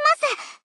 します